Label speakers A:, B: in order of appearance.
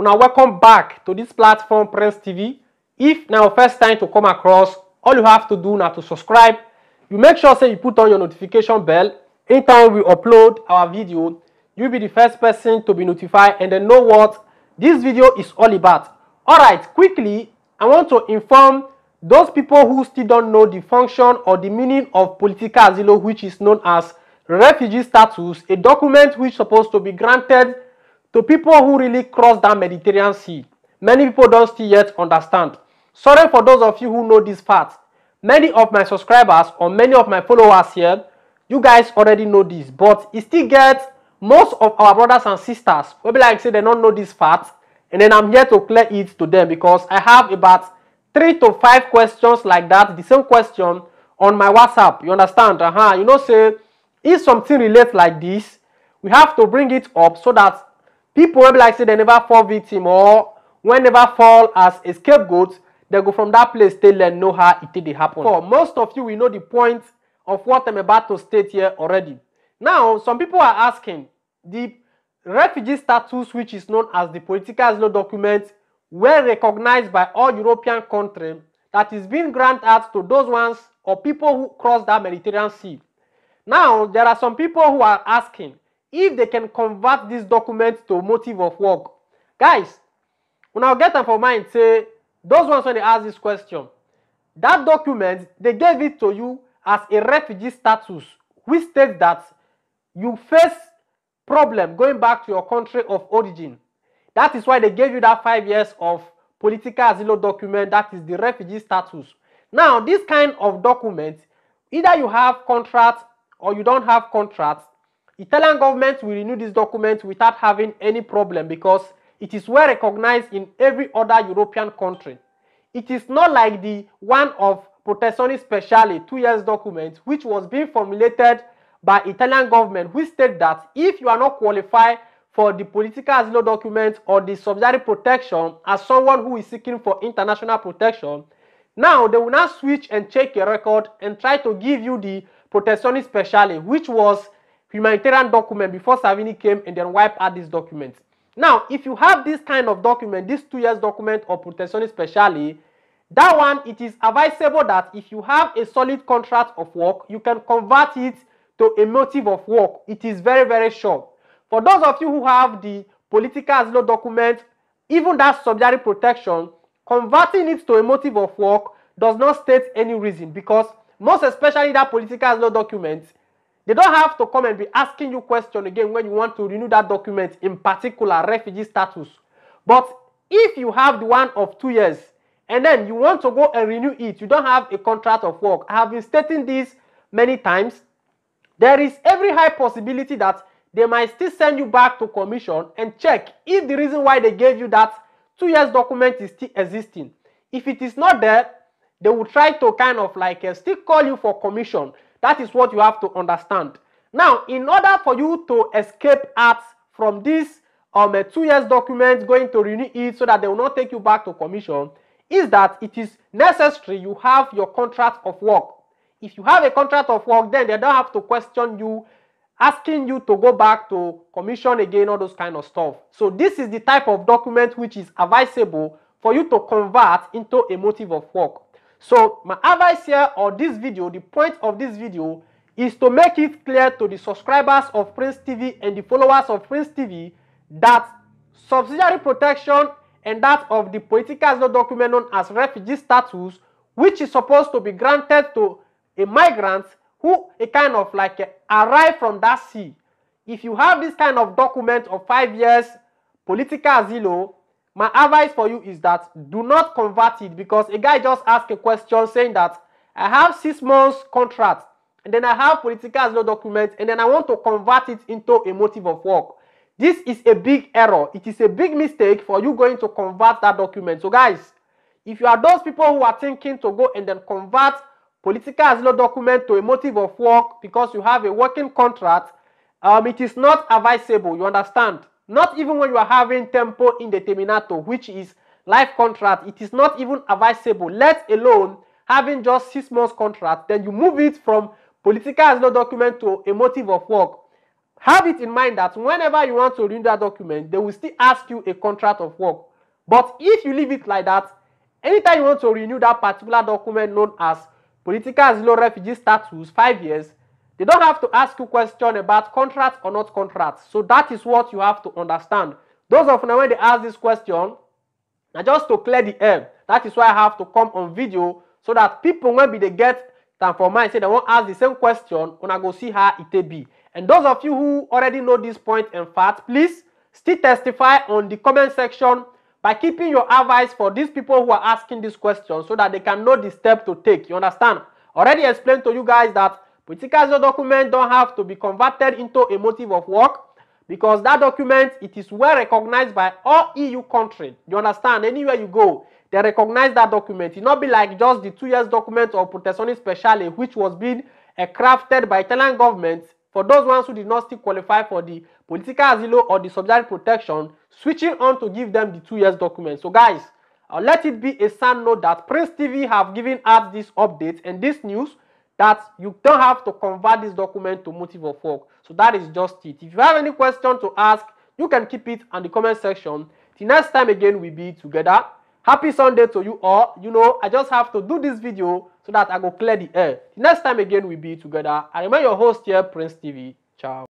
A: now welcome back to this platform Prince tv if now first time to come across all you have to do now to subscribe you make sure say you put on your notification bell anytime we upload our video you be the first person to be notified and then know what this video is all about All right, quickly i want to inform those people who still don't know the function or the meaning of political asilo which is known as refugee status a document which supposed to be granted to people who really cross that Mediterranean Sea. Many people don't still yet understand. Sorry for those of you who know this fact. Many of my subscribers or many of my followers here, you guys already know this, but it still gets most of our brothers and sisters, maybe like I say they don't know this fact, and then I'm here to clear it to them because I have about three to five questions like that, the same question on my WhatsApp. You understand? Uh -huh. You know, say if something relates like this, we have to bring it up so that People wey be like say they never fall victim or wen never fall as a scapegoat dem go from that place tey learn know how it e did happen. for most of you we know the point of what i'm about to state here already now some people are asking the refugee status which is known as the political asylum document were recognized by all european countries that is being granted to those ones or people who cross that mediterranean sea now there are some people who are asking if they can convert this document to motive of work guys una get them for mind say those ones when they ask this question that document they gave it to you as a refugee status which state that you face problem going back to your country of origin that is why they gave you that five years of political asylum document that is the refugee status now this kind of document either you have contract or you don't have contract Italian government will renew this document without having any problem because it is well recognized in every other European country. It is not like the one of Protezione Speciale two years document which was being formulated by Italian government which state that if you are not qualified for the political asylum document or the subsidiary protection as someone who is seeking for international protection, now they will now switch and check your record and try to give you the Protezione Speciale which was humanitarian document before Savini came and then wipe out these documents. Now, if you have this kind of document, this two years document or protection especially, that one, it is advisable that if you have a solid contract of work, you can convert it to a motive of work. It is very, very sure. For those of you who have the political asylum document, even that subsidiary protection, converting it to a motive of work does not state any reason because most especially that political asylum document, They don't have to come and be asking you question again when you want to renew that document, in particular refugee status. But if you have the one of two years and then you want to go and renew it, you don't have a contract of work. I have been stating this many times. There is every high possibility that they might still send you back to commission and check if the reason why they gave you that two years document is still existing. If it is not there, they will try to kind of like uh, still call you for commission That is what you have to understand. Now, in order for you to escape out from this um, two years document going to renew it so that they will not take you back to commission is that it is necessary you have your contract of work. If you have a contract of work, then they don't have to question you asking you to go back to commission again, all those kind of stuff. So this is the type of document which is advisable for you to convert into a motive of work. So my advice here or this video, the point of this video is to make it clear to the subscribers of Prince TV and the followers of Prince TV that subsidiary protection and that of the political no document known as refugee status, which is supposed to be granted to a migrant who a kind of like a, arrive from that sea. If you have this kind of document of five years political asylum my advice for you is that do not convert it because a guy just asked a question saying that I have six months contract and then I have political as asylum document and then I want to convert it into a motive of work. This is a big error. It is a big mistake for you going to convert that document. So guys, if you are those people who are thinking to go and then convert political asylum document to a motive of work because you have a working contract, um, it is not advisable. You understand? Not even when you are having tempo indeterminato, which is life contract, it is not even advisable, let alone having just six months contract, then you move it from political as no document to a motive of work. Have it in mind that whenever you want to renew that document, they will still ask you a contract of work. But if you leave it like that, anytime you want to renew that particular document known as political as no refugee status, five years, You don't have to ask you question about contract or not contract. So that is what you have to understand. Those of you when they ask this question, now just to clear the air, that is why I have to come on video so that people when they get time for mine say they won't ask the same question when I go see how it be. And those of you who already know this point and fact, please still testify on the comment section by keeping your advice for these people who are asking this question so that they can know the step to take. You understand? Already explained to you guys that Pritika's document don't have to be converted into a motive of work because that document, it is well recognized by all EU countries. You understand? Anywhere you go, they recognize that document. It not be like just the two years document of Protezione Speciale, which was being uh, crafted by Italian government for those ones who did not still qualify for the political asilo or the subsidiary protection, switching on to give them the two years document. So guys, uh, let it be a sound note that Prince TV have given us this update and this news that you don't have to convert this document to motive of work. So that is just it. If you have any question to ask, you can keep it in the comment section. The next time again, we'll be together. Happy Sunday to you all. You know, I just have to do this video so that I go clear the air. The next time again, we'll be together. I remain your host here, Prince TV. Ciao.